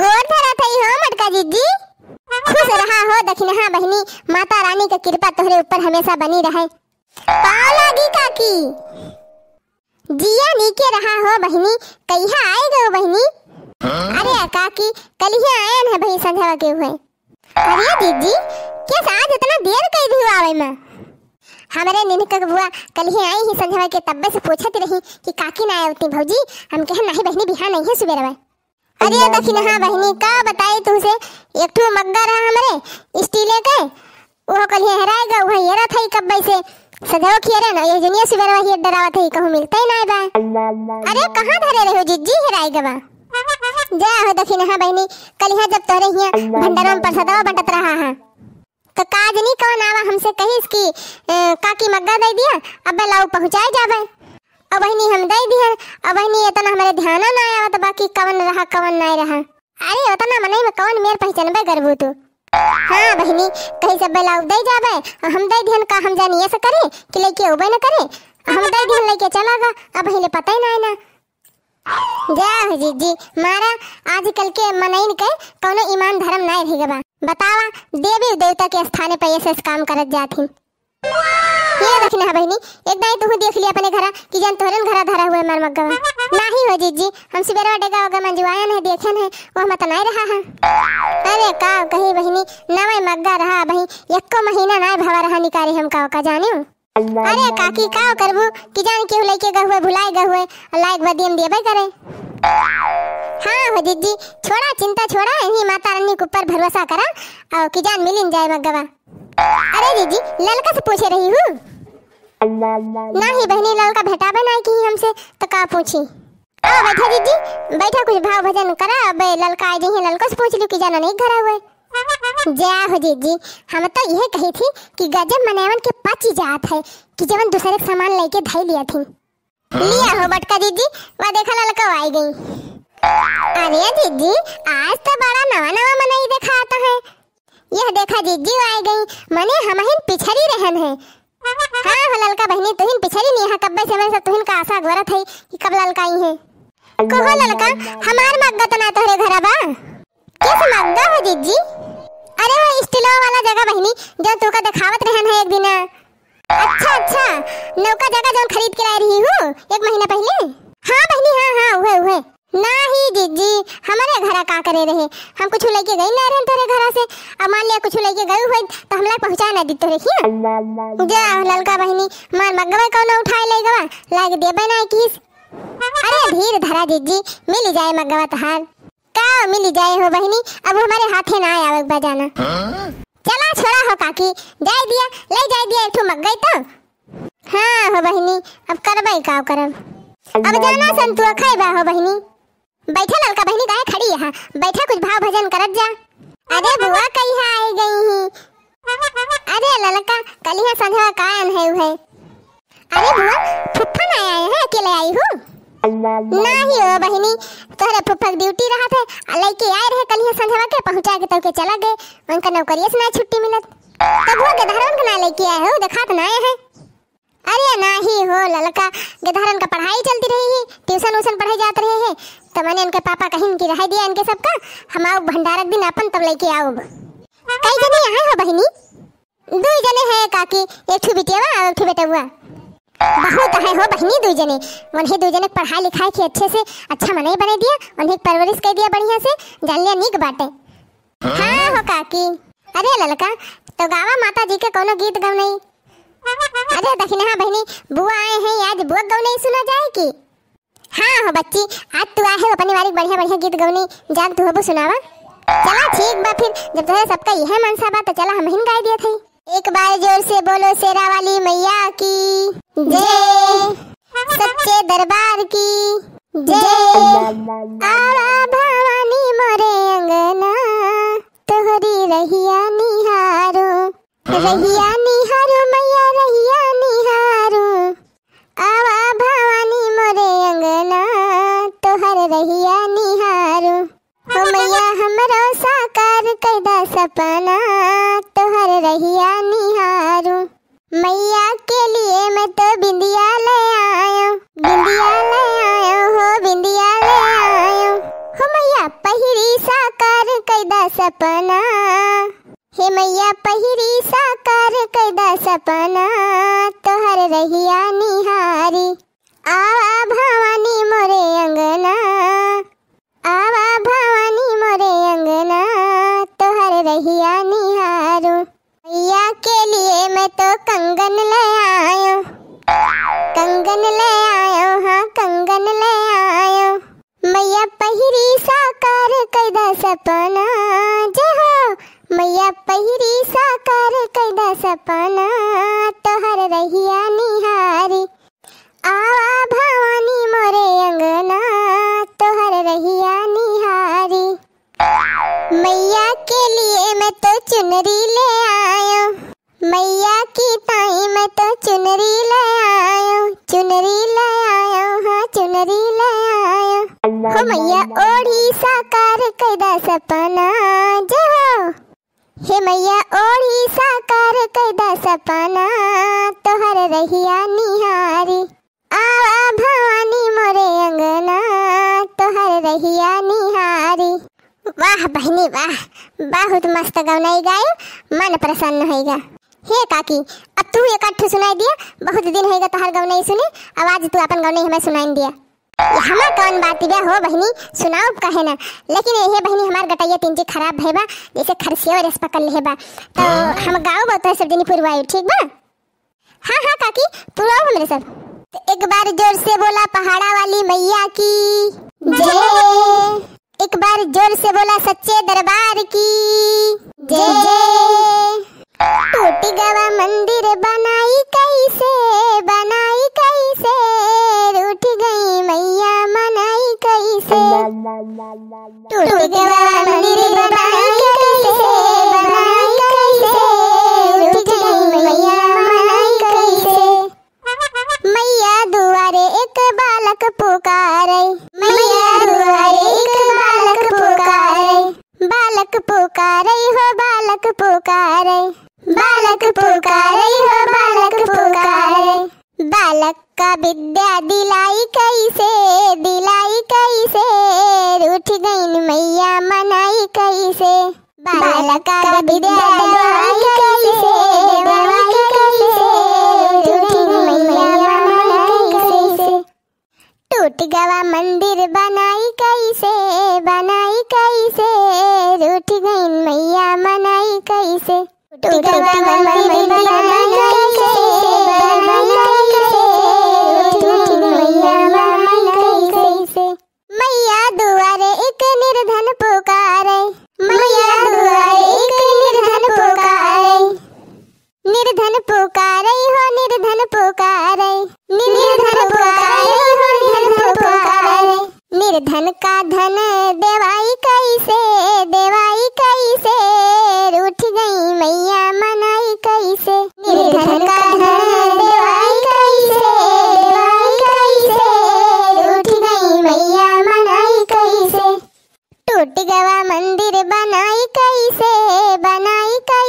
गोर धरत हई हो मटका जीजी खुश रहा हो दखिनहा बहनी माता रानी का कृपा तोहरे ऊपर हमेशा बनी रहे पाव लागी काकी जिया नीके रहा हो बहनी कहिया आए गो बहनी अरे काकी कलिया आयन है भाई संध्या के हुए अरे दीदी क्या आज इतना देर कई दी आवे मैं हमारे हाँ, निमिका बुआ कल ही आई ही संध्या के तब्बे से पूछत रही कि काकी ना आए आवती भौजी हम कहे नहीं बहनी बिहार नहीं है सुबेर में अरे दखिन हाँ बहनी का बताई तुमसे एक ठो मग्गा रहा हमारे स्टीले के वो कल ही हराए गए वह हेरा था कब्बे से किया खेरा ना ये जनिया सुबेर में ही डरावा था कहूं मिलता ही ना बा अरे कहां धरे रहे हो जिज्जी हराएगा बा जय हो दखिन हाँ बहनी कल यहाँ जब तोरे यहाँ भंडारा में प्रसाद बटत रहा है तो काज नहीं कौन आवा हमसे कही इसकी काकी मग्गा दे दिया अब मैं लाऊ पहुंचाए जावे अब वहनी हम दे दिया अब वही इतना हमारे ध्यान ना आया तो बाकी कवन रहा कवन ना रहा अरे उतना मने में कवन मेर पहचान बे करबू तू हां बहनी कहीं सब लाऊ दे जाबे हम दे दिहन का हम जानी ऐसा करे कि लेके ओबे ना करे हम दे दिहन लेके चलागा अब हिले पता ही ना है ना जय जी जी मारा आजकल के मनइन के कोनो ईमान धर्म ना रहेगा बतावा देवी देवता के स्थान पर ऐसे काम करत जाती ये रखना बहनी एक दाई तू देख लिया अपने घर की जन तोरन घर धरा हुए मर मगवा नाही हो जी जी हम सवेरा डेगा होगा मन मंजवाया ने देखे है वो हम तना रहा है अरे का कही बहनी नवे मग्गा रहा बहनी एको महीना ना भवा रहा निकारे हम का का जानियो अरे काकी का करबू कि जान केहू लइके गहुए भुलाए गहुए लाइक बदियम देबे करे हां हो दीदी छोड़ा चिंता छोड़ा इन्हीं माता रानी के ऊपर भरोसा करा और कि जान मिलिन जाए मगवा अरे दीदी ललका से पूछे रही हूं नहीं बहनी ललका भेटाबे ना की हमसे तो का पूछी आ बैठा दीदी बैठा कुछ भाव भजन करा अब ललका आ जाइए ललका से पूछ लू कि जाना नहीं घर आवे जय हो जी जी हम तो यह कही थी कि गजब मनावन के ही जात है कि जवन दूसरे के सामान लेके धई लिया थी लिया हो बटका जी वह देखा ललका आई गई अरे जी आज तो बड़ा नवा नवा मनाई देखा आता है यह देखा जी आई गई मने हम हिन पिछड़ी रहन है हाँ हो ललका बहनी तुहिन पिछड़ी नहीं है कब्बे समय से तुहिन का आशा घोरत है कि कब ललका आई है कहो ललका हमार मग्गा तो ना तोहरे घरबा कैसे मग्गा हो जी, जी? अरे वो स्टीलो वाला जगह बहनी जो तू का दिखावत रहन है एक दिन अच्छा अच्छा नौका जगह जो खरीद के लाई रही हूँ एक महीना पहले हाँ बहनी हाँ हाँ उहे उहे ना ही जीजी हमारे घर का करे रहे हम कुछ लेके गई ना रहे तेरे घर से अब मान लिया कुछ लेके गई हुई तो हम लोग पहुँचा ना दी तो रही हाँ? जा ललका बहनी मार मगवा कौन उठाए ले गवा लाग दे बना किस अरे धीर धरा जीजी मिल जाए मगवा तहार हाँ मिल जाए हो बहनी अब हमारे हाथे ना आया बजाना चला छोड़ा हो काकी जाए दिया ले जाए दिया एक मग गई तो हाँ हो बहनी अब कर करबई काव करब अब जाना संतुआ खाइबा हो बहनी बैठे लड़का बहनी गाय खड़ी यहाँ बैठा कुछ भाव भजन करत जा अरे बुआ कहीं हाँ आई गई ही अरे लड़का कल यहाँ संध्या का आन है अरे बुआ फुफन आया है अकेले आई हूँ नहीं हो बहिनी तोहरे फुफक ड्यूटी रहा थे लइके आए रहे कल ही संधवा के पहुंचा के तब के चला गए उनका नौकरिया से ना छुट्टी मिलत तब वो गधरन का ना लेके आए हो देखा तो ना आए हैं अरे नहीं हो ललका गधरन का पढ़ाई चलती रही है ट्यूशन उसन पढ़े जात रहे हैं तो मैंने इनके पापा कहीं की रह दिया इनके सबका हम आओ भंडारक दिन अपन तब लेके आओ कई जने यहाँ हो बहनी दो जने हैं काकी एक ठू बिटिया और एक ठू बेटा हुआ बहुत है हो बहनी दो जने उन्हें दो जने पढ़ाई लिखाई के अच्छे से अच्छा मने बने दिया उन्हें परवरिश कर दिया बढ़िया से जान लिया नीक बाटे हाँ हो काकी अरे ललका तो गावा माता जी के कोनो गीत गाव नहीं अरे दखिने दखिना हाँ बहनी बुआ आए हैं आज बुआ गाव नहीं सुना जाए कि हाँ हो बच्ची आज तू आए हो अपनी बारी बढ़िया बढ़िया गीत गाओ नहीं जान तू हो सुनावा चला ठीक बा फिर जब तुझे तो सबका यह मनसा बात तो चला हम हिन गाय दिया थे एक बार जोर से बोलो शेरा वाली मैया की जय सच्चे दरबार की जय आवा भवानी मोरे अंगना तोहरी रहिया निहारो रहिया निहारो मैया रहिया निहारो आवा भवानी मोरे अंगना तोहर रहिया निहारो ओ मैया हमरो साकार कैदा सपना तोहर रहिया निहारो मैया के लिए मैं तो बिंदिया ले आयो बिंदिया ले आयो हो बिंदिया ले आयो हो मैया पहिरी साकार कैदा सपना हे मैया पहरी साकार कैदा सपना तोहर रहिया निहारी आवा भवानी मोरे अंगना आवा भवानी मोरे अंगना तोहर रहिया निहारू मैया के लिए मैं तो कंगन ले आयो कंगन ले आयो हाँ कंगन ले आयो मैया पहरी साकार कैदा सपना जे हो मैया पहरी साकार कैदा सपना हर रहिया निहारी मैं तो चुनरी ले आयो मैया की ताई मैं तो चुनरी ले आयो चुनरी ले आयो हाँ चुनरी ले आयो हो मैया ओढ़ी साकार कैदा सपना जो हे मैया ओढ़ी साकार कैदा सपना तोहर रहिया निहारी आवा भवानी मोरे वाह बहनी वाह बहुत मस्त गौनाई गाय मन प्रसन्न હોઈગા हे काकी अब तू एक अठ सुनाई दिया बहुत दिन होएगा तोहार गौनाई सुने अब आज तू अपन गौनाई हमें सुनाई दिया हमार कौन बात बे हो बहनी सुनाओ कहे ना लेकिन ये बहनी हमार गटैया तिंजी खराब है बा जैसे खरसिया और पकड़ ले बा तो हम गाँव बहुत तो है सब दिन पुरवाई ठीक बा हाँ हाँ काकी पुरवाओ मेरे सब एक बार जोर से बोला पहाड़ा वाली मैया की जय एक बार जोर से बोला सच्चे दरबार की जय जय का विद्या दिलाई कैसे दिलाई कैसे रूठ गई मैया मनाई कैसे बालक का विद्या दिलाई कैसे दिलाई कैसे रूठ गई मैया मनाई कैसे टूट गवा मंदिर बनाई कैसे बनाई कैसे रूठ गई मैया मनाई कैसे टूट गवा मंदिर बनाई कैसे बनाई कैसे मैया मैया कैसे मैया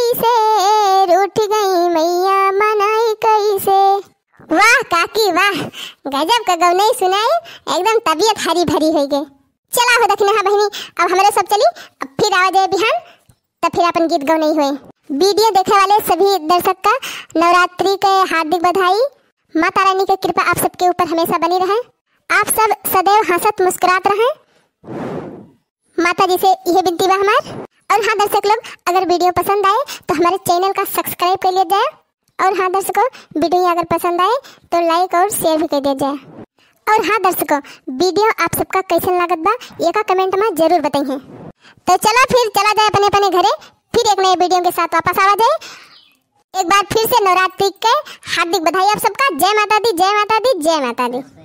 कैसे रूठ गई मैया मनाई कैसे वाह काकी वाह गजब का गौ नहीं सुनाई एकदम तबीयत हरी भरी हो गई चला हो दखिना हाँ बहनी अब हमारे सब चली अब फिर आ जाए बिहान तब फिर अपन गीत गौ नहीं हुए वीडियो देखने वाले सभी दर्शक का नवरात्रि के हार्दिक बधाई माता रानी की कृपा आप सबके ऊपर हमेशा बनी रहे आप सब सदैव हंसत मुस्कुरात रहे माता जी से यह विनती बा हमारे और हाँ दर्शक लोग अगर वीडियो पसंद आए तो हमारे चैनल का सब्सक्राइब कर लिया जाए और हाँ दर्शकों वीडियो अगर पसंद आए तो लाइक और शेयर भी कर दिया जाए और हाँ दर्शकों वीडियो आप सबका कैसा लागत बा ये का कमेंट में जरूर बताइए तो चलो फिर चला जाए अपने अपने घरे फिर एक नए वीडियो के साथ वापस आवा जाए एक बार फिर से नवरात्रि के हार्दिक बधाई आप सबका जय माता दी जय माता दी जय माता दी